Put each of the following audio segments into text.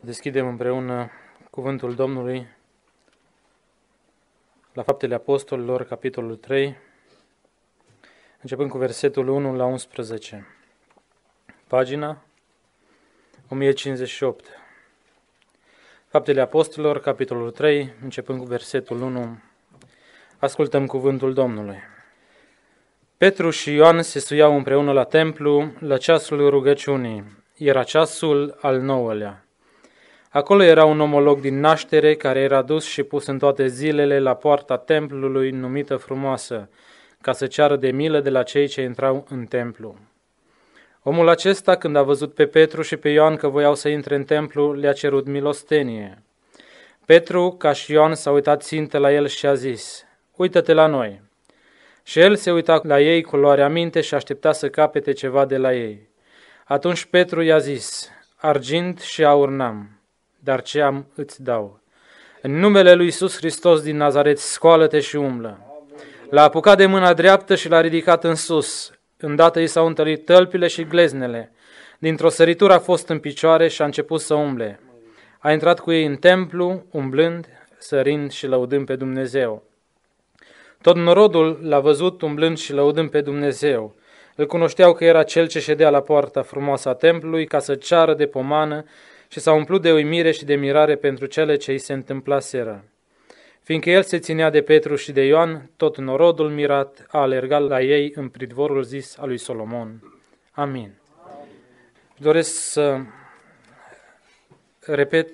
Deschidem împreună cuvântul Domnului la Faptele Apostolilor, capitolul 3, începând cu versetul 1 la 11. Pagina 1058. Faptele Apostolilor, capitolul 3, începând cu versetul 1. Ascultăm cuvântul Domnului. Petru și Ioan se suiau împreună la templu la ceasul rugăciunii. Era ceasul al nouălea. Acolo era un omolog din naștere care era dus și pus în toate zilele la poarta templului numită frumoasă, ca să ceară de milă de la cei ce intrau în templu. Omul acesta, când a văzut pe Petru și pe Ioan că voiau să intre în templu, le-a cerut milostenie. Petru, ca și Ioan, s-a uitat țintă la el și a zis, Uită-te la noi! Și el se uita la ei cu luarea aminte și aștepta să capete ceva de la ei. Atunci Petru i-a zis, Argint și aur n-am dar ce am îți dau. În numele lui Iisus Hristos din Nazaret, scoală-te și umblă. L-a apucat de mâna dreaptă și l-a ridicat în sus. Îndată i s-au întărit tălpile și gleznele. Dintr-o săritură a fost în picioare și a început să umble. A intrat cu ei în templu, umblând, sărind și lăudând pe Dumnezeu. Tot norodul l-a văzut umblând și lăudând pe Dumnezeu. Îl cunoșteau că era cel ce ședea la poarta frumoasă a templului ca să ceară de pomană și s-a umplut de uimire și de mirare pentru cele ce îi se întâmplaseră. Fiindcă el se ținea de Petru și de Ioan, tot norodul mirat a alergat la ei în pridvorul zis al lui Solomon. Amin. Doresc să repet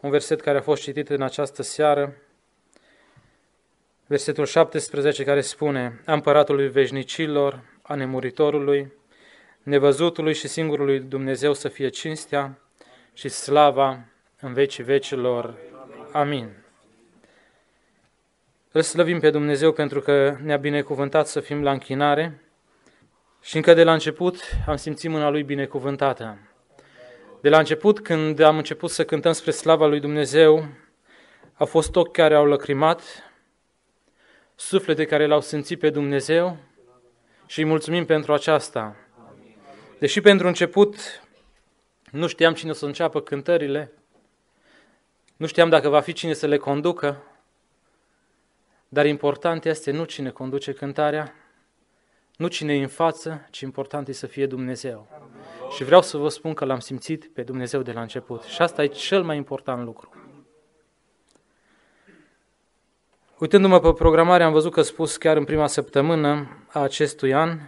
un verset care a fost citit în această seară, versetul 17 care spune, Împăratului veșnicilor, a nemuritorului, nevăzutului și singurului Dumnezeu să fie cinstea, și slava în vecii vecilor. Amin. Îl slăvim pe Dumnezeu pentru că ne-a binecuvântat să fim la închinare și încă de la început am simțit mâna Lui binecuvântată. De la început, când am început să cântăm spre slava Lui Dumnezeu, au fost ochi care au lăcrimat, suflete care l-au simțit pe Dumnezeu și îi mulțumim pentru aceasta. Deși pentru început nu știam cine o să înceapă cântările. Nu știam dacă va fi cine să le conducă. Dar important este nu cine conduce cântarea, nu cine e în față, ci important e să fie Dumnezeu. Și vreau să vă spun că l-am simțit pe Dumnezeu de la început. Și asta e cel mai important lucru. Uitându-mă pe programare, am văzut că spus chiar în prima săptămână a acestui an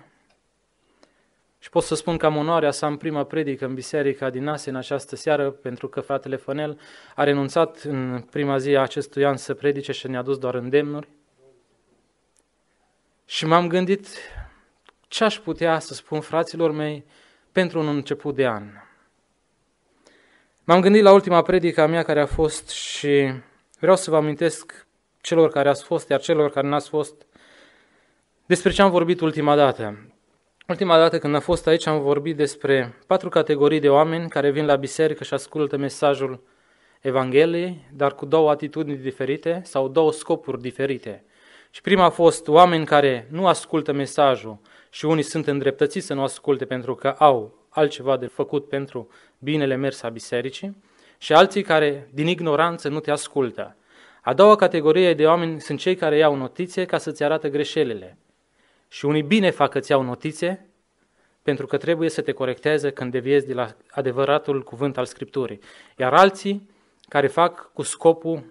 și pot să spun că am onoarea să am prima predică în biserica din Asia în această seară, pentru că fratele Fănel a renunțat în prima zi a acestui an să predice și ne-a dus doar îndemnuri. Și m-am gândit ce aș putea să spun fraților mei pentru un început de an. M-am gândit la ultima predică a mea care a fost și vreau să vă amintesc celor care ați fost, iar celor care n-ați fost, despre ce am vorbit ultima dată. Ultima dată când am fost aici am vorbit despre patru categorii de oameni care vin la biserică și ascultă mesajul Evangheliei, dar cu două atitudini diferite sau două scopuri diferite. Și prima a fost oameni care nu ascultă mesajul și unii sunt îndreptățiți să nu asculte pentru că au altceva de făcut pentru binele mers a bisericii și alții care din ignoranță nu te ascultă. A doua categorie de oameni sunt cei care iau notițe ca să-ți arată greșelile. Și unii bine fac că ți-au notițe, pentru că trebuie să te corecteze când deviezi de la adevăratul cuvânt al Scripturii. Iar alții care fac cu scopul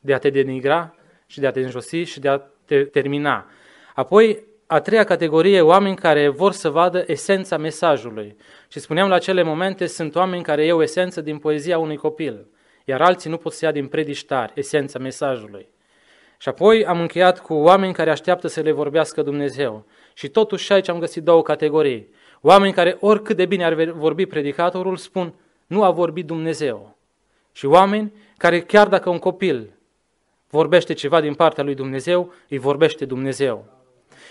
de a te denigra și de a te înjosi și de a te termina. Apoi, a treia categorie, oameni care vor să vadă esența mesajului. Și spuneam la acele momente, sunt oameni care iau esență din poezia unui copil, iar alții nu pot să ia din predistar esența mesajului. Și apoi am încheiat cu oameni care așteaptă să le vorbească Dumnezeu. Și totuși aici am găsit două categorii. Oameni care oricât de bine ar vorbi predicatorul spun, nu a vorbit Dumnezeu. Și oameni care chiar dacă un copil vorbește ceva din partea lui Dumnezeu, îi vorbește Dumnezeu.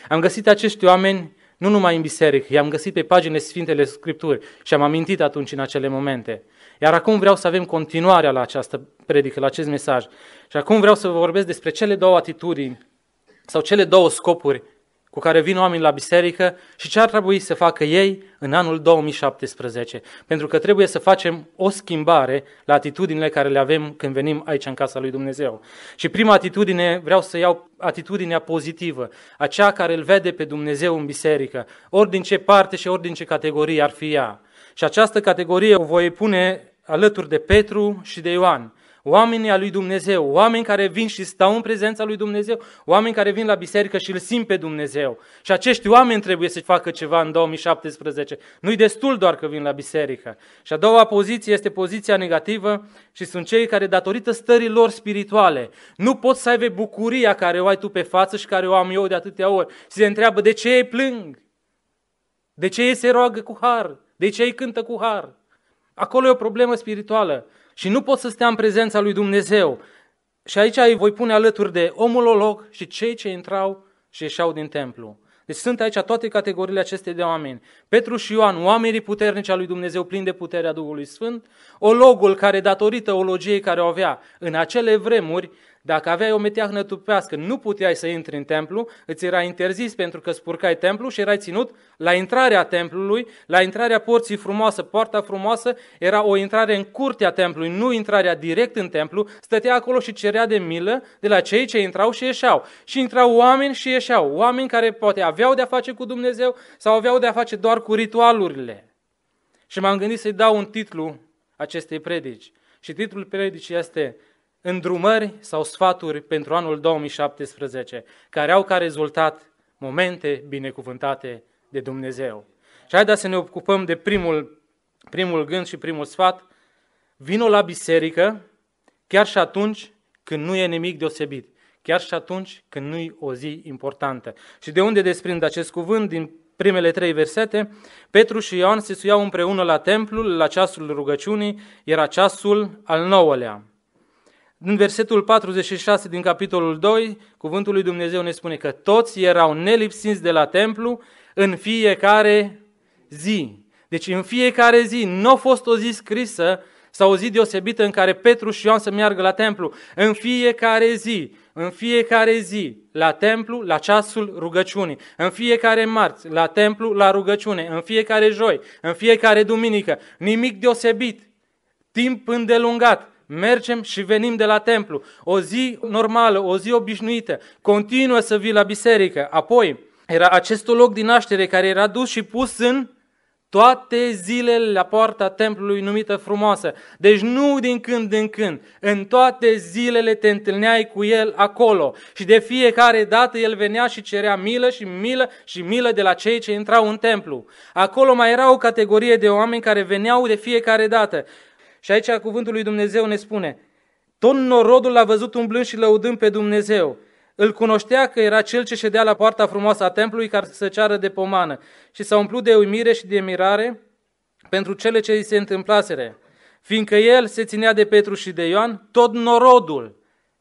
Am găsit acești oameni nu numai în biserică, i-am găsit pe paginile Sfintele Scripturi și am amintit atunci în acele momente. Iar acum vreau să avem continuarea la această predică, la acest mesaj. Și acum vreau să vă vorbesc despre cele două atitudini sau cele două scopuri cu care vin oameni la biserică și ce ar trebui să facă ei în anul 2017. Pentru că trebuie să facem o schimbare la atitudinile care le avem când venim aici în casa lui Dumnezeu. Și prima atitudine, vreau să iau atitudinea pozitivă, aceea care îl vede pe Dumnezeu în biserică, ori din ce parte și ori din ce categorie ar fi ea. Și această categorie o voi pune alături de Petru și de Ioan oamenii a lui Dumnezeu, oameni care vin și stau în prezența lui Dumnezeu, oameni care vin la biserică și îl simt pe Dumnezeu. Și acești oameni trebuie să facă ceva în 2017. Nu-i destul doar că vin la biserică. Și a doua poziție este poziția negativă și sunt cei care, datorită stării lor spirituale, nu pot să aibă bucuria care o ai tu pe față și care o am eu de atâtea ori. Și se întreabă, de ce ei plâng? De ce ei se roagă cu har? De ce ei cântă cu har? Acolo e o problemă spirituală și nu pot să stea în prezența lui Dumnezeu. Și aici îi voi pune alături de omul omulolog și cei ce intrau și ieșeau din templu. Deci sunt aici toate categoriile acestea de oameni. Petru și Ioan, oamenii puternici al lui Dumnezeu, plini de puterea Duhului Sfânt, ologul care, datorită ologiei care o avea în acele vremuri, dacă aveai o meteahnă tupească, nu puteai să intri în templu, îți era interzis pentru că spurcai templu și erai ținut la intrarea templului, la intrarea porții frumoasă, poarta frumoasă, era o intrare în curtea templului, nu intrarea direct în templu, stătea acolo și cerea de milă de la cei ce intrau și ieșeau. Și intrau oameni și ieșeau, oameni care poate aveau de-a face cu Dumnezeu sau aveau de-a face doar cu ritualurile. Și m-am gândit să-i dau un titlu acestei predici. Și titlul predicii este îndrumări sau sfaturi pentru anul 2017, care au ca rezultat momente binecuvântate de Dumnezeu. Și haideți să ne ocupăm de primul, primul gând și primul sfat. Vino la biserică chiar și atunci când nu e nimic deosebit, chiar și atunci când nu-i o zi importantă. Și de unde desprind acest cuvânt? Din primele trei versete, Petru și Ioan se suiau împreună la templu, la ceasul rugăciunii, era ceasul al nouălea în versetul 46 din capitolul 2, cuvântul lui Dumnezeu ne spune că toți erau nelipsiți de la templu în fiecare zi. Deci în fiecare zi nu a fost o zi scrisă sau o zi deosebită în care Petru și Ioan să meargă la templu. În fiecare zi, în fiecare zi, la templu, la ceasul rugăciunii. În fiecare marți, la templu, la rugăciune. În fiecare joi, în fiecare duminică. Nimic deosebit. Timp îndelungat mergem și venim de la templu. O zi normală, o zi obișnuită, continuă să vii la biserică. Apoi, era acest loc din naștere care era dus și pus în toate zilele la poarta templului numită frumoasă. Deci nu din când în când, în toate zilele te întâlneai cu el acolo. Și de fiecare dată el venea și cerea milă și milă și milă de la cei ce intrau în templu. Acolo mai era o categorie de oameni care veneau de fiecare dată. Și aici cuvântul lui Dumnezeu ne spune, tot norodul l-a văzut umblând și lăudând pe Dumnezeu. Îl cunoștea că era cel ce ședea la poarta frumoasă a templului care să ceară de pomană și s-a umplut de uimire și de mirare pentru cele ce îi se întâmplasere. Fiindcă el se ținea de Petru și de Ioan, tot norodul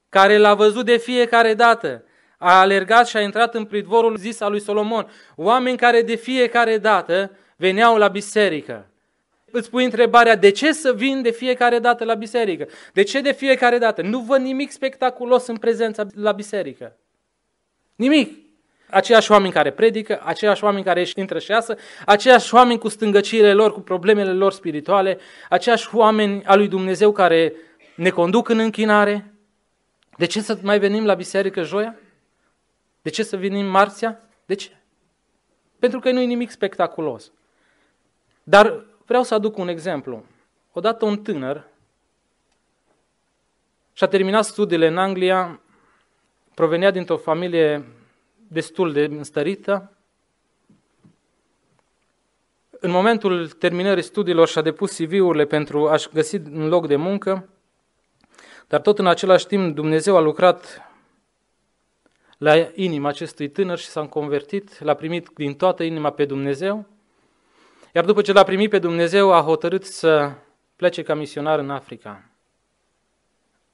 care l-a văzut de fiecare dată, a alergat și a intrat în pridvorul zis al lui Solomon, oameni care de fiecare dată veneau la biserică îți pui întrebarea de ce să vin de fiecare dată la biserică? De ce de fiecare dată? Nu văd nimic spectaculos în prezența la biserică. Nimic. Aceiași oameni care predică, aceiași oameni care intră și iasă, aceiași oameni cu stângăciile lor, cu problemele lor spirituale, aceiași oameni a lui Dumnezeu care ne conduc în închinare. De ce să mai venim la biserică joia? De ce să venim marțea? De ce? Pentru că nu e nimic spectaculos. Dar Vreau să aduc un exemplu. Odată un tânăr și-a terminat studiile în Anglia, provenea dintr-o familie destul de înstărită. În momentul terminării studiilor și-a depus CV-urile pentru a-și găsi un loc de muncă, dar tot în același timp Dumnezeu a lucrat la inima acestui tânăr și s-a convertit, l-a primit din toată inima pe Dumnezeu iar după ce l-a primit pe Dumnezeu, a hotărât să plece ca misionar în Africa.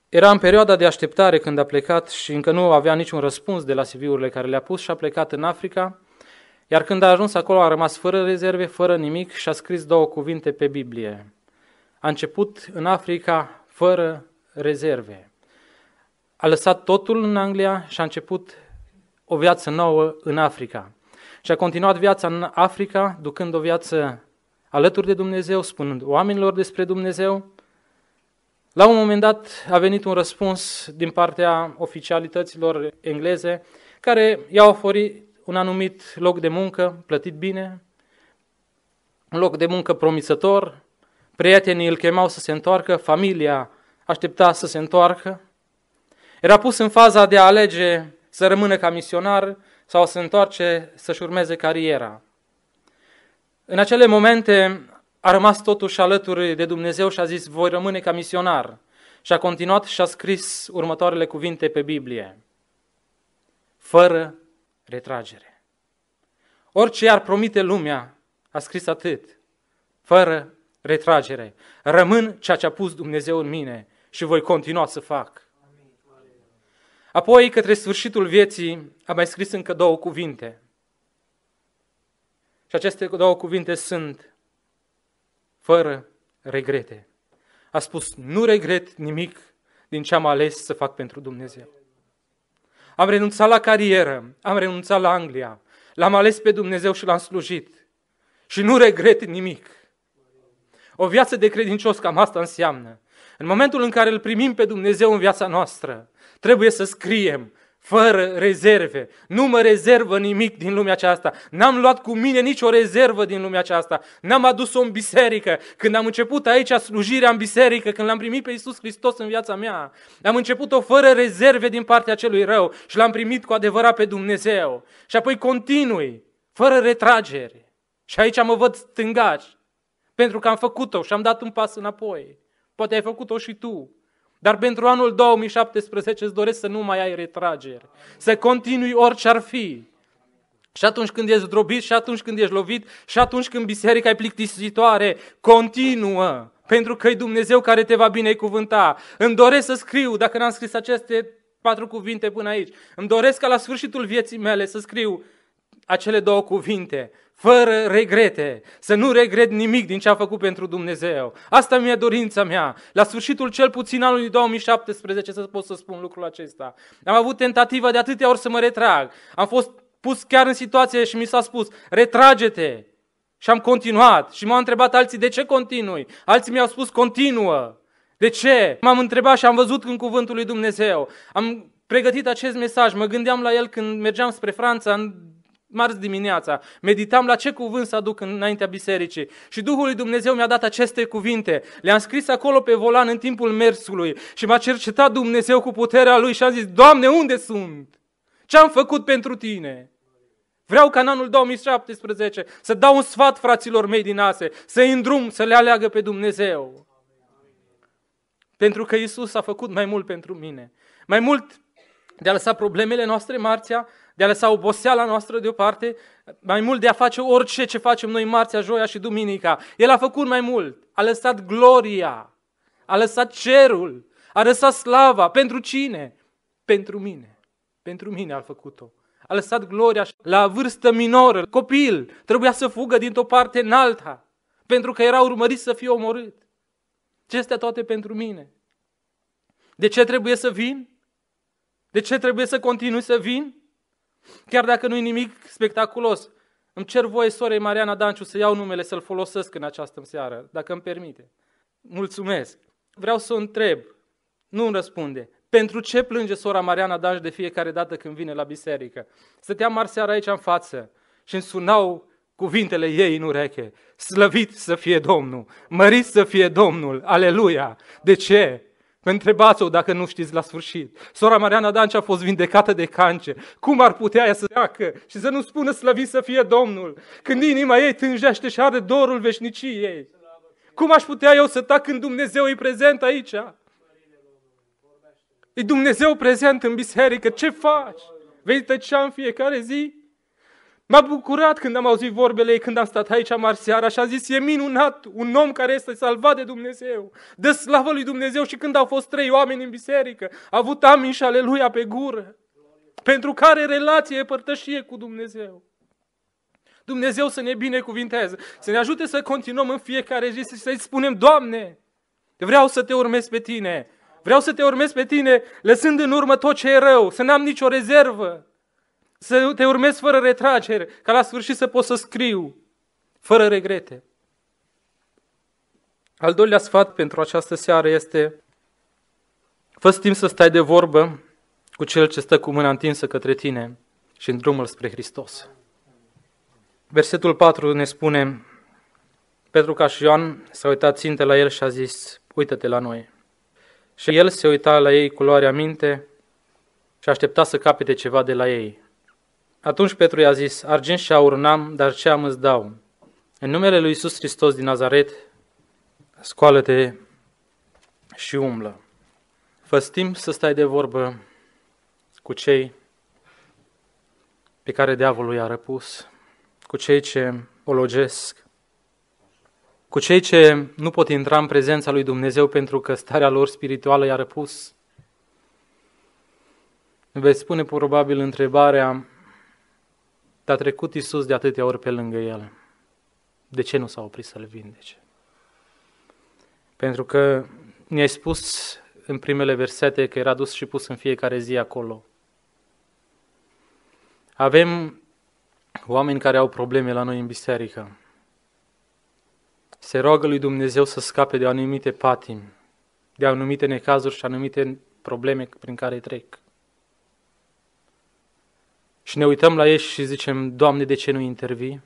Era în perioada de așteptare când a plecat și încă nu avea niciun răspuns de la CV-urile care le-a pus și a plecat în Africa, iar când a ajuns acolo a rămas fără rezerve, fără nimic și a scris două cuvinte pe Biblie. A început în Africa fără rezerve. A lăsat totul în Anglia și a început o viață nouă în Africa. Și a continuat viața în Africa, ducând o viață alături de Dumnezeu, spunând oamenilor despre Dumnezeu. La un moment dat a venit un răspuns din partea oficialităților engleze, care i-au oferit un anumit loc de muncă, plătit bine, un loc de muncă promițător, prietenii îl chemau să se întoarcă, familia aștepta să se întoarcă. Era pus în faza de a alege să rămână ca misionar sau să întoarce să-și urmeze cariera. În acele momente a rămas totuși alături de Dumnezeu și a zis, voi rămâne ca misionar. Și a continuat și a scris următoarele cuvinte pe Biblie. Fără retragere. Orice ar promite lumea, a scris atât, fără retragere. Rămân ceea ce a pus Dumnezeu în mine și voi continua să fac. Apoi, către sfârșitul vieții, a mai scris încă două cuvinte. Și aceste două cuvinte sunt fără regrete. A spus, nu regret nimic din ce am ales să fac pentru Dumnezeu. Am renunțat la carieră, am renunțat la Anglia, l-am ales pe Dumnezeu și l-am slujit. Și nu regret nimic. O viață de credincios cam asta înseamnă. În momentul în care îl primim pe Dumnezeu în viața noastră, Trebuie să scriem fără rezerve. Nu mă rezervă nimic din lumea aceasta. N-am luat cu mine nicio rezervă din lumea aceasta. N-am adus-o în biserică. Când am început aici slujirea în biserică, când l-am primit pe Iisus Hristos în viața mea, am început-o fără rezerve din partea celui rău și l-am primit cu adevărat pe Dumnezeu. Și apoi continui, fără retragere. Și aici mă văd stângaci, pentru că am făcut-o și am dat un pas înapoi. Poate ai făcut-o și tu. Dar pentru anul 2017 îți doresc să nu mai ai retragere, să continui orice ar fi. Și atunci când ești drobit, și atunci când ești lovit, și atunci când biserica e plictisitoare, continuă, pentru că e Dumnezeu care te va binecuvânta. Îmi doresc să scriu, dacă n-am scris aceste patru cuvinte până aici, îmi doresc ca la sfârșitul vieții mele să scriu acele două cuvinte fără regrete, să nu regret nimic din ce a făcut pentru Dumnezeu. Asta mi-e dorința mea. La sfârșitul cel puțin anului 2017 să pot să spun lucrul acesta. Am avut tentativa de atâtea ori să mă retrag. Am fost pus chiar în situație și mi s-a spus, retrage-te. Și am continuat și m-au întrebat alții, de ce continui? Alții mi-au spus, continuă. De ce? M-am întrebat și am văzut în cuvântul lui Dumnezeu. Am pregătit acest mesaj, mă gândeam la el când mergeam spre Franța în marți dimineața, meditam la ce cuvânt să aduc înaintea bisericii și Duhul lui Dumnezeu mi-a dat aceste cuvinte. Le-am scris acolo pe volan în timpul mersului și m-a cercetat Dumnezeu cu puterea Lui și a zis, Doamne, unde sunt? Ce am făcut pentru Tine? Vreau ca în anul 2017 să dau un sfat fraților mei din ase, să-i îndrum, să le aleagă pe Dumnezeu. Pentru că Isus a făcut mai mult pentru mine. Mai mult de a lăsa problemele noastre Marția, de a lăsa oboseala noastră deoparte, mai mult de a face orice ce facem noi marțea, joia și duminica. El a făcut mai mult, a lăsat gloria, a lăsat cerul, a lăsat slava. Pentru cine? Pentru mine. Pentru mine a făcut-o. A lăsat gloria la vârstă minoră, copil, trebuia să fugă dintr-o parte în alta, pentru că era urmărit să fie omorât. Acestea toate pentru mine. De ce trebuie să vin? De ce trebuie să continui să vin? Chiar dacă nu e nimic spectaculos, îmi cer voie sorei Mariana Danciu să iau numele, să-l folosesc în această seară, dacă îmi permite. Mulțumesc. Vreau să o întreb. Nu îmi răspunde. Pentru ce plânge sora Mariana Danciu de fiecare dată când vine la biserică? Stăteam mari seara aici în față și îmi sunau cuvintele ei în ureche. Slăvit să fie Domnul, mărit să fie Domnul, aleluia. De ce? Vă întrebați-o dacă nu știți la sfârșit. Sora Mariana Dancea a fost vindecată de cancer. Cum ar putea ea să treacă și să nu spună slăvit să fie Domnul? Când inima ei tânjește și are dorul veșniciei. Cum aș putea eu să tac când Dumnezeu e prezent aici? E Dumnezeu prezent în biserică. Ce faci? Vei tăcea în fiecare zi? M-a bucurat când am auzit vorbele ei, când am stat aici mari seara și am zis, e minunat un om care este salvat de Dumnezeu, de slavă lui Dumnezeu și când au fost trei oameni în biserică, a avut amin și aleluia pe gură, pentru care relație e părtășie cu Dumnezeu. Dumnezeu să ne binecuvinteze, să ne ajute să continuăm în fiecare zi și să-i spunem, Doamne, vreau să te urmez pe Tine, vreau să te urmez pe Tine, lăsând în urmă tot ce e rău, să n-am nicio rezervă, să te urmez fără retragere, ca la sfârșit să pot să scriu, fără regrete. Al doilea sfat pentru această seară este fă timp să stai de vorbă cu cel ce stă cu mâna întinsă către tine și în drumul spre Hristos. Versetul 4 ne spune, pentru ca și Ioan s-a uitat ținte la el și a zis, uită-te la noi. Și el se uita la ei cu luarea minte și aștepta să capete ceva de la ei. Atunci Petru i-a zis, argint și aur n-am, dar ce am îți dau. În numele lui Iisus Hristos din Nazaret, scoală-te și umblă. fă timp să stai de vorbă cu cei pe care diavolul i-a răpus, cu cei ce ologesc, cu cei ce nu pot intra în prezența lui Dumnezeu pentru că starea lor spirituală i-a răpus. Veți spune probabil întrebarea, dar a trecut Isus de atâtea ori pe lângă el. De ce nu s-a oprit să-l vindece? Pentru că ne-ai spus în primele versete că era dus și pus în fiecare zi acolo. Avem oameni care au probleme la noi în biserică. Se roagă lui Dumnezeu să scape de anumite patimi, de anumite necazuri și anumite probleme prin care trec. Și ne uităm la ei și zicem, Doamne, de ce nu intervii?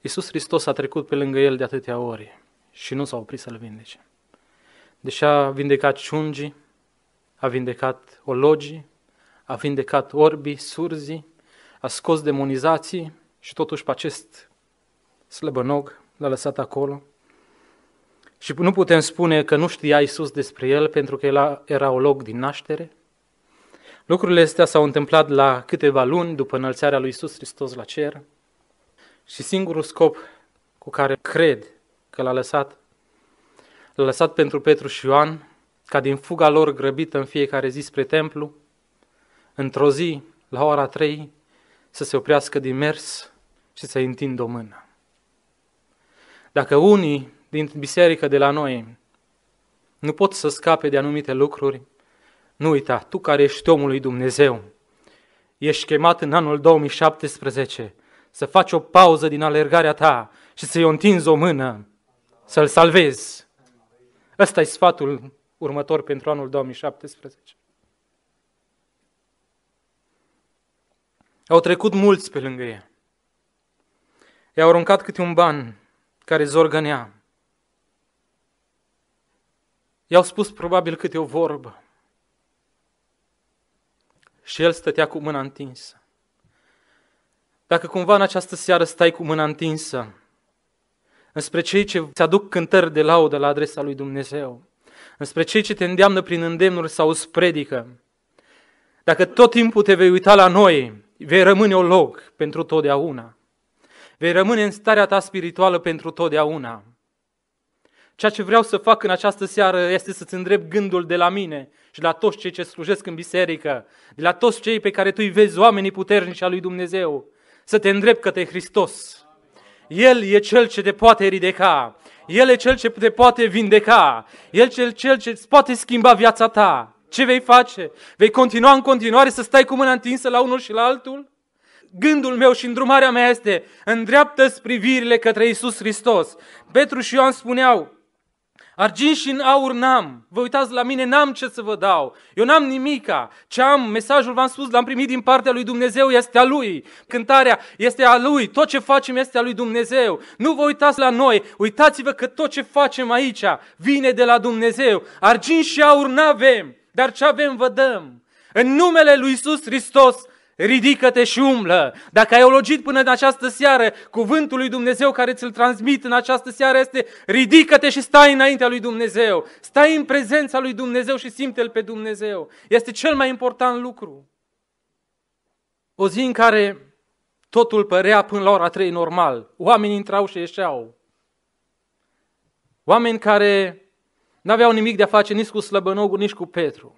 Iisus Hristos a trecut pe lângă el de atâtea ori și nu s-a oprit să-l vindece. Deși a vindecat ciungii, a vindecat ologii, a vindecat orbi, surzi, a scos demonizații și totuși pe acest slăbănog l-a lăsat acolo. Și nu putem spune că nu știa Iisus despre el pentru că el era olog din naștere, Lucrurile astea s-au întâmplat la câteva luni după înălțarea lui Isus Hristos la cer și singurul scop cu care cred că l-a lăsat, l-a lăsat pentru Petru și Ioan, ca din fuga lor grăbită în fiecare zi spre templu, într-o zi, la ora trei, să se oprească din mers și să-i întindă o mână. Dacă unii din biserică de la noi nu pot să scape de anumite lucruri, nu uita, tu care ești omul lui Dumnezeu, ești chemat în anul 2017 să faci o pauză din alergarea ta și să-i o întinzi o mână, să-l salvezi. Ăsta e sfatul următor pentru anul 2017. Au trecut mulți pe lângă ei. I-au aruncat câte un ban care zorgănea. I-au spus probabil câte o vorbă și el stătea cu mâna întinsă. Dacă cumva în această seară stai cu mâna întinsă, înspre cei ce îți aduc cântări de laudă la adresa lui Dumnezeu, înspre cei ce te îndeamnă prin îndemnuri sau predică, dacă tot timpul te vei uita la noi, vei rămâne o loc pentru totdeauna. Vei rămâne în starea ta spirituală pentru totdeauna. Ceea ce vreau să fac în această seară este să-ți îndrept gândul de la mine și la toți cei ce slujesc în biserică, de la toți cei pe care tu îi vezi oamenii puternici al lui Dumnezeu, să te îndrept către Hristos. El e Cel ce te poate ridica, El e Cel ce te poate vindeca, El e Cel, ce îți poate schimba viața ta. Ce vei face? Vei continua în continuare să stai cu mâna întinsă la unul și la altul? gândul meu și îndrumarea mea este, îndreaptă privirile către Isus Hristos. Petru și Ioan spuneau, Argin și în aur n-am. Vă uitați la mine, n-am ce să vă dau. Eu n-am nimica. Ce am, mesajul v-am spus, l-am primit din partea lui Dumnezeu, este a lui. Cântarea este a lui. Tot ce facem este a lui Dumnezeu. Nu vă uitați la noi. Uitați-vă că tot ce facem aici vine de la Dumnezeu. Argin și aur n-avem, dar ce avem vă dăm. În numele lui Isus Hristos ridică-te și umblă. Dacă ai ologit până în această seară, cuvântul lui Dumnezeu care ți-l transmit în această seară este ridică-te și stai înaintea lui Dumnezeu. Stai în prezența lui Dumnezeu și simte-L pe Dumnezeu. Este cel mai important lucru. O zi în care totul părea până la ora 3 normal. Oamenii intrau și ieșeau. Oameni care n-aveau nimic de a face nici cu Slăbănogul, nici cu Petru.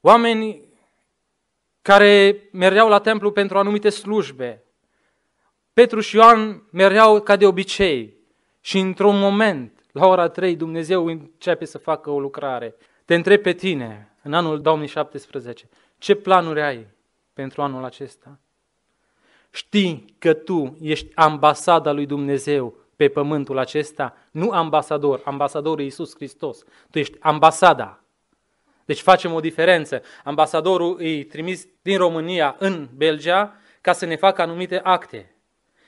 Oameni care mergeau la templu pentru anumite slujbe. Petru și Ioan mergeau ca de obicei și într-un moment, la ora 3, Dumnezeu începe să facă o lucrare. Te întreb pe tine, în anul 2017, ce planuri ai pentru anul acesta? Știi că tu ești ambasada lui Dumnezeu pe pământul acesta, nu ambasador, ambasadorul Iisus Hristos. Tu ești ambasada deci facem o diferență. Ambasadorul îi trimis din România în Belgia ca să ne facă anumite acte.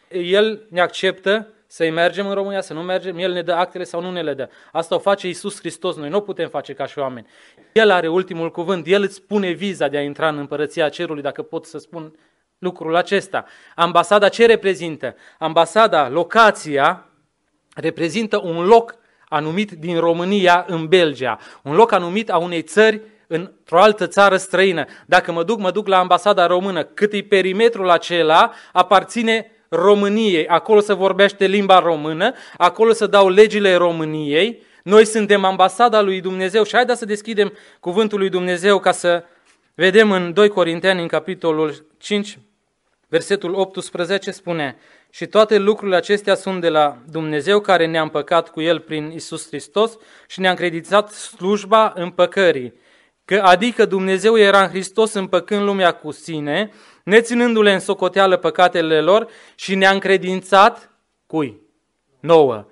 El ne acceptă să mergem în România, să nu mergem, El ne dă actele sau nu ne le dă. Asta o face Isus Hristos, noi nu putem face ca și oameni. El are ultimul cuvânt, El îți pune viza de a intra în împărăția cerului, dacă pot să spun lucrul acesta. Ambasada ce reprezintă? Ambasada, locația, reprezintă un loc anumit din România în Belgia, un loc anumit a unei țări într-o altă țară străină. Dacă mă duc, mă duc la ambasada română. Cât e perimetrul acela, aparține României. Acolo se vorbește limba română, acolo se dau legile României. Noi suntem ambasada lui Dumnezeu și haideți să deschidem cuvântul lui Dumnezeu ca să vedem în 2 Corinteni, în capitolul 5, versetul 18, spune și toate lucrurile acestea sunt de la Dumnezeu care ne-a împăcat cu El prin Isus Hristos și ne-a încredințat slujba împăcării. Că adică Dumnezeu era în Hristos împăcând lumea cu sine, neținându-le în socoteală păcatele lor și ne-a încredințat cui? Nouă.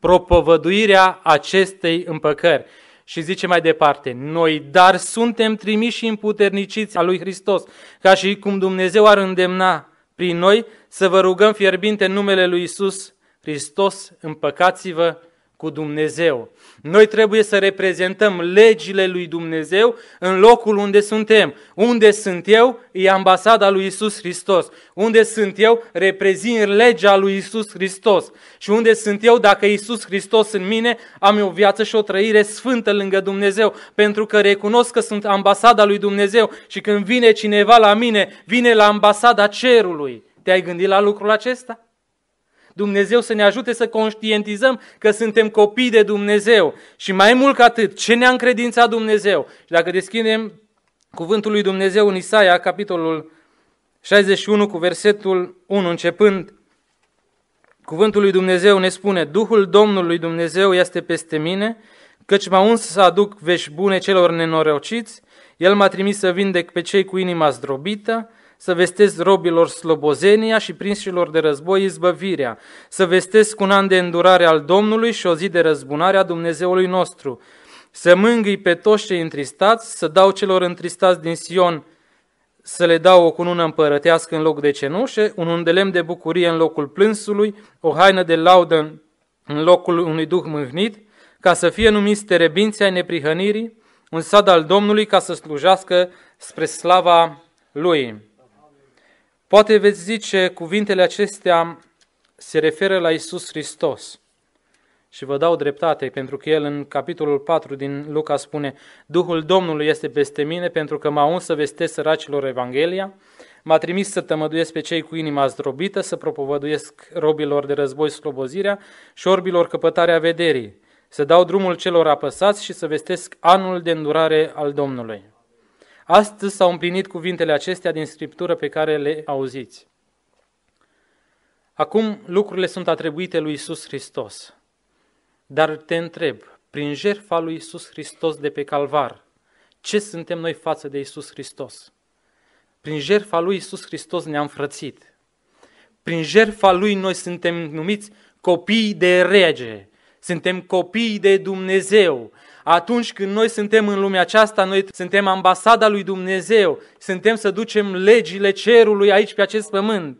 Propovăduirea acestei împăcări. Și zice mai departe, noi dar suntem trimiși și împuterniciți a lui Hristos, ca și cum Dumnezeu ar îndemna prin noi să vă rugăm fierbinte în numele lui Isus Hristos, împăcați-vă cu Dumnezeu. Noi trebuie să reprezentăm legile lui Dumnezeu în locul unde suntem. Unde sunt eu e ambasada lui Isus Hristos. Unde sunt eu reprezint legea lui Isus Hristos. Și unde sunt eu, dacă Isus Hristos în mine, am o viață și o trăire sfântă lângă Dumnezeu, pentru că recunosc că sunt ambasada lui Dumnezeu și când vine cineva la mine, vine la ambasada cerului. Te-ai gândit la lucrul acesta? Dumnezeu să ne ajute să conștientizăm că suntem copii de Dumnezeu. Și mai mult ca atât, ce ne-a încredințat Dumnezeu? Și dacă deschidem cuvântul lui Dumnezeu în Isaia, capitolul 61 cu versetul 1 începând, cuvântul lui Dumnezeu ne spune, Duhul Domnului Dumnezeu este peste mine, căci m-a uns să aduc vești bune celor nenorociți, El m-a trimis să vindec pe cei cu inima zdrobită, să vestesc robilor slobozenia și prinșilor de război izbăvirea, să vestesc un an de îndurare al Domnului și o zi de răzbunare a Dumnezeului nostru, să mângâi pe toți cei întristați, să dau celor întristați din Sion, să le dau o cunună împărătească în loc de cenușe, un undelem de bucurie în locul plânsului, o haină de laudă în locul unui duh mâhnit, ca să fie numiți terebinții ai neprihănirii, un sad al Domnului ca să slujească spre slava Lui. Poate veți zice, cuvintele acestea se referă la Isus Hristos. Și vă dau dreptate, pentru că el în capitolul 4 din Luca spune, Duhul Domnului este peste mine, pentru că m-a uns să vestesc săracilor Evanghelia, m-a trimis să tămăduiesc pe cei cu inima zdrobită, să propovăduiesc robilor de război slobozirea și orbilor căpătarea vederii, să dau drumul celor apăsați și să vestesc anul de îndurare al Domnului. Astăzi s-au împlinit cuvintele acestea din Scriptură pe care le auziți. Acum lucrurile sunt atribuite lui Isus Hristos. Dar te întreb, prin jertfa lui Isus Hristos de pe calvar, ce suntem noi față de Isus Hristos? Prin jertfa lui Isus Hristos ne-am frățit. Prin jertfa lui noi suntem numiți copii de rege, suntem copii de Dumnezeu, atunci când noi suntem în lumea aceasta, noi suntem ambasada lui Dumnezeu, suntem să ducem legile cerului aici pe acest pământ.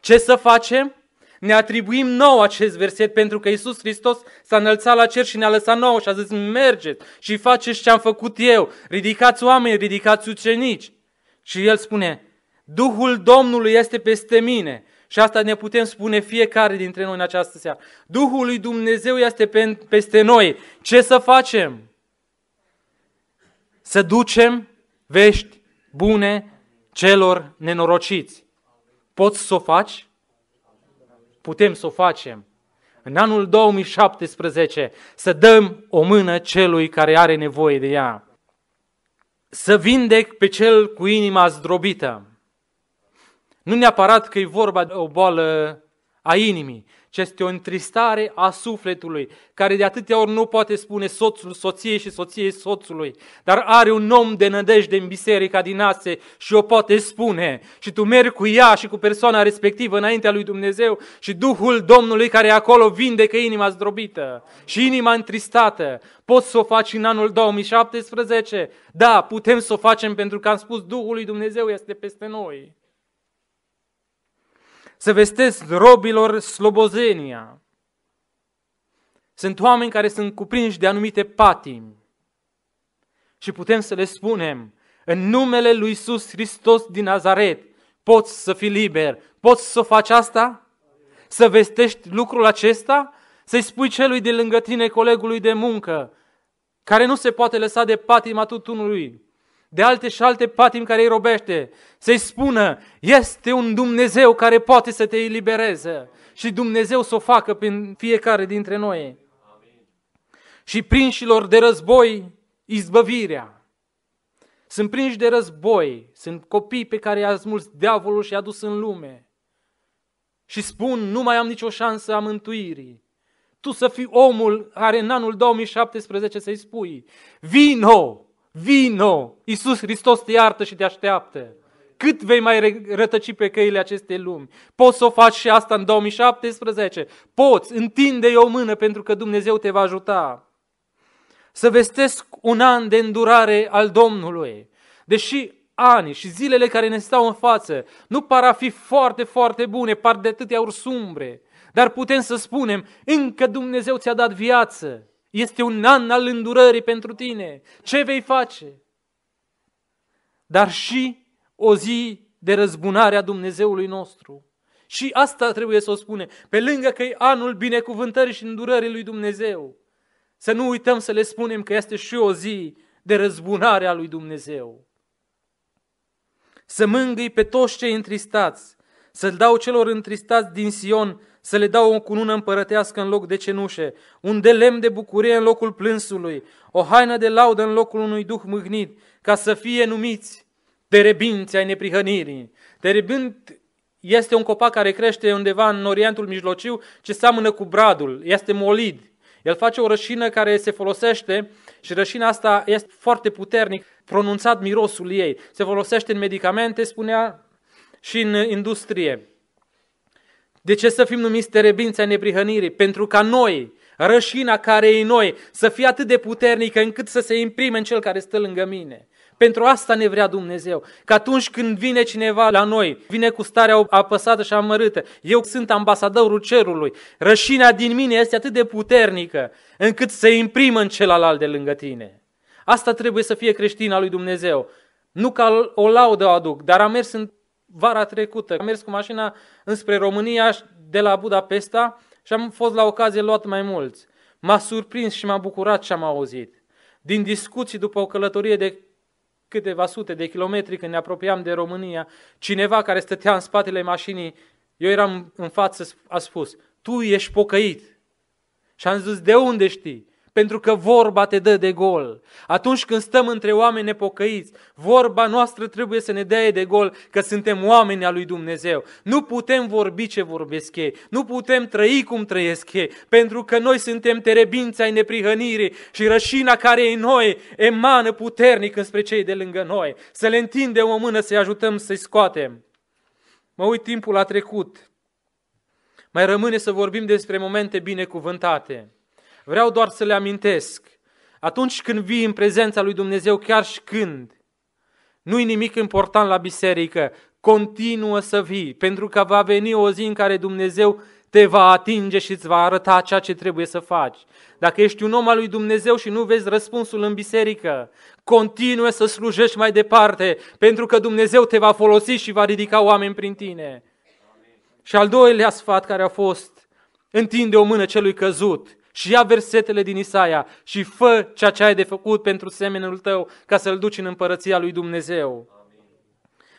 Ce să facem? Ne atribuim nou acest verset pentru că Isus Hristos s-a înălțat la cer și ne-a lăsat nou și a zis mergeți și faceți ce am făcut eu, ridicați oameni, ridicați ucenici. Și el spune, Duhul Domnului este peste mine, și asta ne putem spune fiecare dintre noi în această seară. Duhul lui Dumnezeu este peste noi. Ce să facem? Să ducem vești bune celor nenorociți. Poți să o faci? Putem să o facem. În anul 2017 să dăm o mână celui care are nevoie de ea. Să vindec pe cel cu inima zdrobită nu neapărat că e vorba de o boală a inimii, ci este o întristare a sufletului, care de atâtea ori nu poate spune soțul, soției și soției soțului, dar are un om de nădejde în biserica din ase și o poate spune. Și tu mergi cu ea și cu persoana respectivă înaintea lui Dumnezeu și Duhul Domnului care e acolo vindecă inima zdrobită și inima întristată. Poți să o faci în anul 2017? Da, putem să o facem pentru că am spus Duhul lui Dumnezeu este peste noi să vestesc robilor slobozenia. Sunt oameni care sunt cuprinși de anumite patimi și putem să le spunem, în numele lui Iisus Hristos din Nazaret, poți să fii liber, poți să faci asta? Să vestești lucrul acesta? Să-i spui celui de lângă tine, colegului de muncă, care nu se poate lăsa de patima tutunului, de alte și alte patimi care îi robește, să-i spună, este un Dumnezeu care poate să te elibereze și Dumnezeu să o facă prin fiecare dintre noi. Amin. Și prinșilor de război, izbăvirea. Sunt prinși de război, sunt copii pe care i-a smuls diavolul și i-a dus în lume. Și spun, nu mai am nicio șansă a mântuirii. Tu să fii omul care în anul 2017 să-i spui, vino, Vino! Iisus Hristos te iartă și te așteaptă. Cât vei mai rătăci pe căile acestei lumi? Poți să o faci și asta în 2017? Poți! Întinde-i o mână pentru că Dumnezeu te va ajuta. Să vestesc un an de îndurare al Domnului. Deși ani și zilele care ne stau în față nu par a fi foarte, foarte bune, par de atâtea ursumbre, dar putem să spunem, încă Dumnezeu ți-a dat viață. Este un an al îndurării pentru tine. Ce vei face? Dar și o zi de răzbunare a Dumnezeului nostru. Și asta trebuie să o spune. Pe lângă că e anul binecuvântării și îndurării lui Dumnezeu. Să nu uităm să le spunem că este și o zi de răzbunare a lui Dumnezeu. Să mângâi pe toți cei întristați, să-l dau celor întristați din Sion să le dau o cunună împărătească în loc de cenușe, un de lemn de bucurie în locul plânsului, o haină de laudă în locul unui duh mâhnit, ca să fie numiți terebinți ai neprihănirii. Terebint este un copac care crește undeva în Orientul Mijlociu, ce seamănă cu bradul, este molid. El face o rășină care se folosește și rășina asta este foarte puternic pronunțat mirosul ei. Se folosește în medicamente, spunea, și în industrie. De ce să fim numiți terebința neprihănirii? Pentru ca noi, rășina care e noi, să fie atât de puternică încât să se imprime în cel care stă lângă mine. Pentru asta ne vrea Dumnezeu. Că atunci când vine cineva la noi, vine cu starea apăsată și amărâtă, eu sunt ambasadorul cerului, rășinea din mine este atât de puternică încât se imprimă în celălalt de lângă tine. Asta trebuie să fie creștina lui Dumnezeu. Nu ca o laudă o aduc, dar am mers în vara trecută. Am mers cu mașina înspre România de la Budapesta și am fost la ocazie luat mai mulți. M-a surprins și m-a bucurat ce am auzit. Din discuții după o călătorie de câteva sute de kilometri când ne apropiam de România, cineva care stătea în spatele mașinii, eu eram în față, a spus, tu ești pocăit. Și am zis, de unde știi? pentru că vorba te dă de gol. Atunci când stăm între oameni nepocăiți, vorba noastră trebuie să ne dea de gol că suntem oameni al lui Dumnezeu. Nu putem vorbi ce vorbesc ei, nu putem trăi cum trăiesc ei, pentru că noi suntem terebința ai neprihănirii și rășina care e în noi emană puternic înspre cei de lângă noi. Să le întindem o mână, să-i ajutăm să-i scoatem. Mă uit, timpul a trecut. Mai rămâne să vorbim despre momente binecuvântate. Vreau doar să le amintesc. Atunci când vii în prezența lui Dumnezeu, chiar și când, nu-i nimic important la biserică, continuă să vii, pentru că va veni o zi în care Dumnezeu te va atinge și îți va arăta ceea ce trebuie să faci. Dacă ești un om al lui Dumnezeu și nu vezi răspunsul în biserică, continuă să slujești mai departe, pentru că Dumnezeu te va folosi și va ridica oameni prin tine. Amin. Și al doilea sfat care a fost, întinde o mână celui căzut și ia versetele din Isaia și fă ceea ce ai de făcut pentru semenul tău ca să-l duci în împărăția lui Dumnezeu. Amin.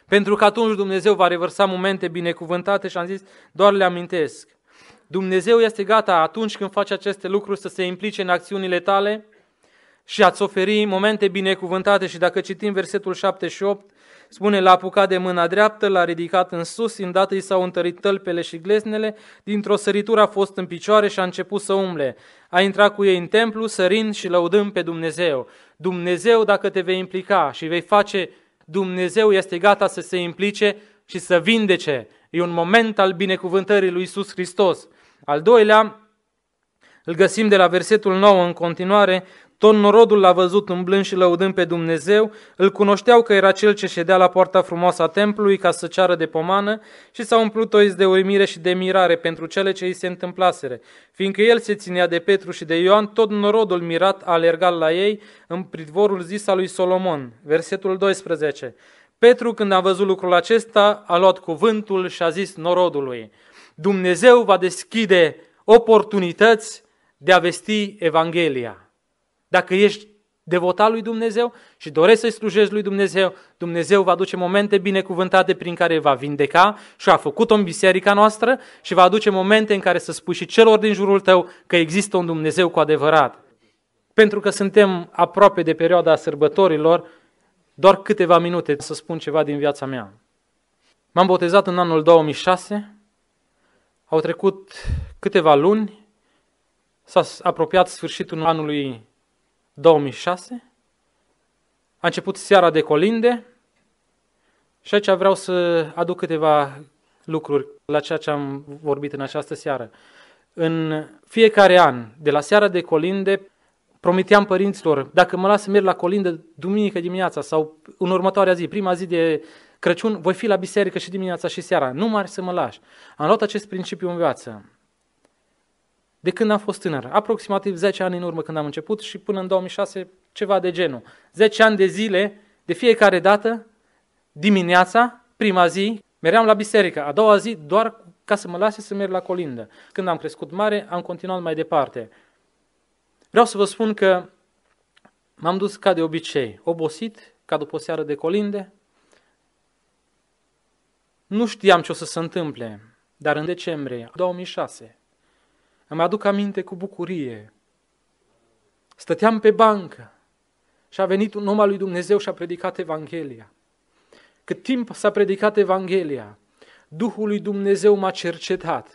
Pentru că atunci Dumnezeu va revărsa momente binecuvântate și am zis, doar le amintesc. Dumnezeu este gata atunci când faci aceste lucruri să se implice în acțiunile tale și a-ți oferi momente binecuvântate și dacă citim versetul 7 și 8, Spune, l-a apucat de mâna dreaptă, l-a ridicat în sus, îndată i s-au întărit tălpele și gleznele, dintr-o săritură a fost în picioare și a început să umble. A intrat cu ei în templu, sărind și lăudând pe Dumnezeu. Dumnezeu, dacă te vei implica și vei face, Dumnezeu este gata să se implice și să vindece. E un moment al binecuvântării lui Isus Hristos. Al doilea, îl găsim de la versetul 9 în continuare, tot norodul l-a văzut umblând și lăudând pe Dumnezeu, îl cunoșteau că era cel ce ședea la poarta frumoasă a templului ca să ceară de pomană și s-au umplut toți de uimire și de mirare pentru cele ce îi se întâmplasere. Fiindcă el se ținea de Petru și de Ioan, tot norodul mirat a alergat la ei în pridvorul zis al lui Solomon. Versetul 12. Petru, când a văzut lucrul acesta, a luat cuvântul și a zis norodului, Dumnezeu va deschide oportunități de a vesti Evanghelia. Dacă ești devotat lui Dumnezeu și dorești să-i slujești lui Dumnezeu, Dumnezeu va aduce momente binecuvântate prin care va vindeca și a făcut-o în biserica noastră și va aduce momente în care să spui și celor din jurul tău că există un Dumnezeu cu adevărat. Pentru că suntem aproape de perioada sărbătorilor, doar câteva minute să spun ceva din viața mea. M-am botezat în anul 2006, au trecut câteva luni, s-a apropiat sfârșitul anului 2006. A început seara de colinde și aici vreau să aduc câteva lucruri la ceea ce am vorbit în această seară. În fiecare an, de la seara de colinde, promiteam părinților, dacă mă las să merg la colindă duminică dimineața sau în următoarea zi, prima zi de Crăciun, voi fi la biserică și dimineața și seara, nu mai să mă lași. Am luat acest principiu în viață de când am fost tânăr, aproximativ 10 ani în urmă când am început și până în 2006, ceva de genul. 10 ani de zile, de fiecare dată, dimineața, prima zi, meream la biserică, a doua zi doar ca să mă lase să merg la colindă. Când am crescut mare, am continuat mai departe. Vreau să vă spun că m-am dus ca de obicei, obosit, ca după o seară de colinde. Nu știam ce o să se întâmple, dar în decembrie 2006 îmi aduc aminte cu bucurie. Stăteam pe bancă și a venit un om al lui Dumnezeu și a predicat Evanghelia. Cât timp s-a predicat Evanghelia, Duhul lui Dumnezeu m-a cercetat.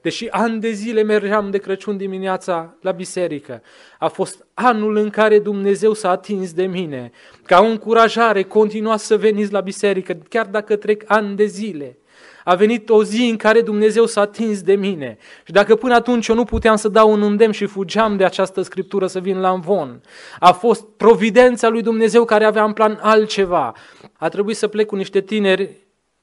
Deși ani de zile mergeam de Crăciun dimineața la biserică, a fost anul în care Dumnezeu s-a atins de mine. Ca o încurajare, continua să veniți la biserică, chiar dacă trec ani de zile. A venit o zi în care Dumnezeu s-a atins de mine. Și dacă până atunci eu nu puteam să dau un îndemn și fugeam de această scriptură să vin la învon, a fost providența lui Dumnezeu care avea în plan altceva. A trebuit să plec cu niște tineri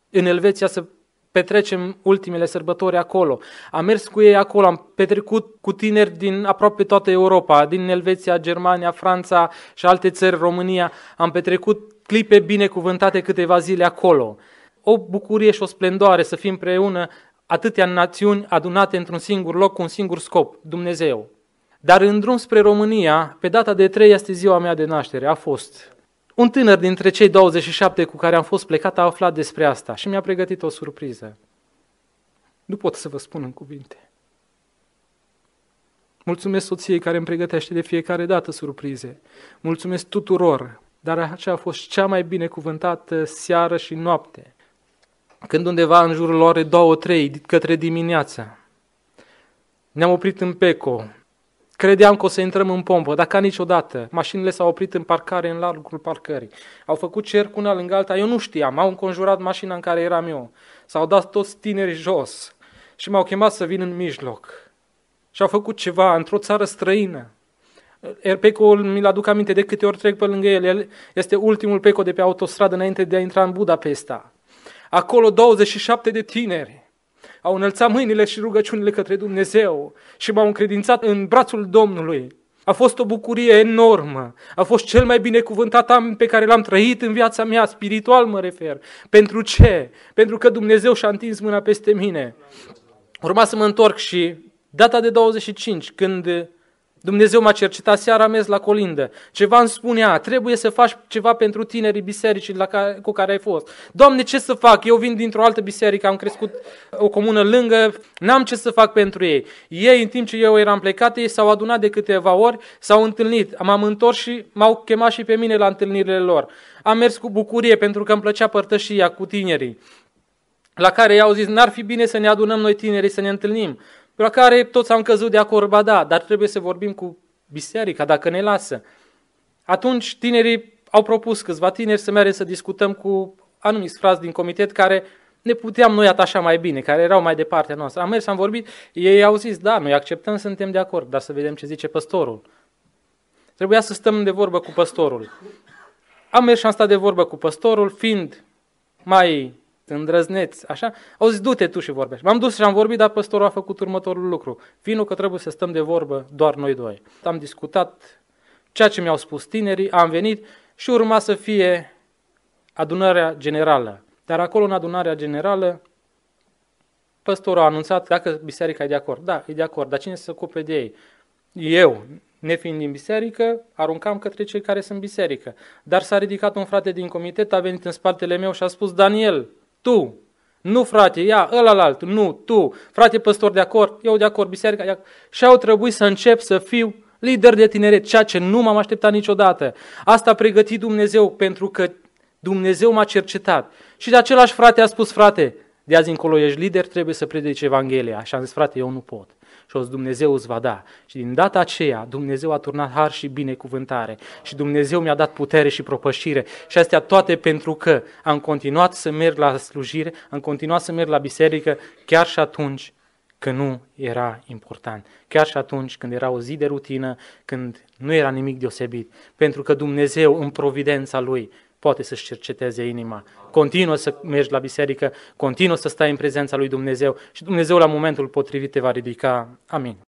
în Elveția să petrecem ultimele sărbători acolo. Am mers cu ei acolo, am petrecut cu tineri din aproape toată Europa, din Elveția, Germania, Franța și alte țări, România. Am petrecut clipe binecuvântate câteva zile acolo o bucurie și o splendoare să fim împreună atâtea națiuni adunate într-un singur loc cu un singur scop, Dumnezeu. Dar în drum spre România, pe data de 3 este ziua mea de naștere, a fost. Un tânăr dintre cei 27 cu care am fost plecat a aflat despre asta și mi-a pregătit o surpriză. Nu pot să vă spun în cuvinte. Mulțumesc soției care îmi pregătește de fiecare dată surprize. Mulțumesc tuturor, dar aceea a fost cea mai binecuvântată seară și noapte când undeva în jurul orei 2-3 către dimineața, ne-am oprit în Peco, credeam că o să intrăm în pompă, dar ca niciodată, mașinile s-au oprit în parcare, în largul parcării, au făcut cerc una lângă alta, eu nu știam, au înconjurat mașina în care eram eu, s-au dat toți tinerii jos și m-au chemat să vin în mijloc și au făcut ceva într-o țară străină, Erpecul, mi-l aduc aminte de câte ori trec pe lângă el, el este ultimul peco de pe autostradă înainte de a intra în Budapesta. Acolo 27 de tineri au înălțat mâinile și rugăciunile către Dumnezeu și m-au încredințat în brațul Domnului. A fost o bucurie enormă. A fost cel mai binecuvântat am pe care l-am trăit în viața mea, spiritual mă refer. Pentru ce? Pentru că Dumnezeu și-a întins mâna peste mine. Urma să mă întorc și data de 25, când Dumnezeu m-a cercetat, seara mers la colindă. Ceva îmi spunea, trebuie să faci ceva pentru tinerii bisericii la care, cu care ai fost. Doamne, ce să fac? Eu vin dintr-o altă biserică, am crescut o comună lângă, n-am ce să fac pentru ei. Ei, în timp ce eu eram plecat, ei s-au adunat de câteva ori, s-au întâlnit. M-am întors și m-au chemat și pe mine la întâlnirile lor. Am mers cu bucurie pentru că îmi plăcea părtășia cu tinerii la care i-au zis, n-ar fi bine să ne adunăm noi tinerii, să ne întâlnim la care toți am căzut de acord, ba da, dar trebuie să vorbim cu biserica, dacă ne lasă. Atunci tinerii au propus câțiva tineri să meargă să discutăm cu anumiți frați din comitet care ne puteam noi atașa mai bine, care erau mai departe noastră. Am mers, am vorbit, ei au zis, da, noi acceptăm, suntem de acord, dar să vedem ce zice păstorul. Trebuia să stăm de vorbă cu păstorul. Am mers și am stat de vorbă cu păstorul, fiind mai îndrăzneț, așa? Au zis, du-te tu și vorbești. M-am dus și am vorbit, dar păstorul a făcut următorul lucru. Vino că trebuie să stăm de vorbă doar noi doi. Am discutat ceea ce mi-au spus tinerii, am venit și urma să fie adunarea generală. Dar acolo, în adunarea generală, păstorul a anunțat dacă biserica e de acord. Da, e de acord, dar cine se ocupe de ei? Eu, nefiind din biserică, aruncam către cei care sunt biserică. Dar s-a ridicat un frate din comitet, a venit în spatele meu și a spus, Daniel, tu. Nu, frate, ia, ăla la altul, nu, tu. Frate păstor de acord, eu de acord, biserica de acord. Și au trebuit să încep să fiu lider de tineret, ceea ce nu m-am așteptat niciodată. Asta a pregătit Dumnezeu pentru că Dumnezeu m-a cercetat. Și de același frate a spus, frate, de azi încolo ești lider, trebuie să predici Evanghelia. Și am zis, frate, eu nu pot și o Dumnezeu îți va da. Și din data aceea Dumnezeu a turnat har și binecuvântare și Dumnezeu mi-a dat putere și propășire și astea toate pentru că am continuat să merg la slujire, am continuat să merg la biserică chiar și atunci că nu era important. Chiar și atunci când era o zi de rutină, când nu era nimic deosebit, pentru că Dumnezeu în providența Lui poate să-și cerceteze inima. Continuă să mergi la biserică, continuă să stai în prezența lui Dumnezeu și Dumnezeu la momentul potrivit te va ridica. Amin.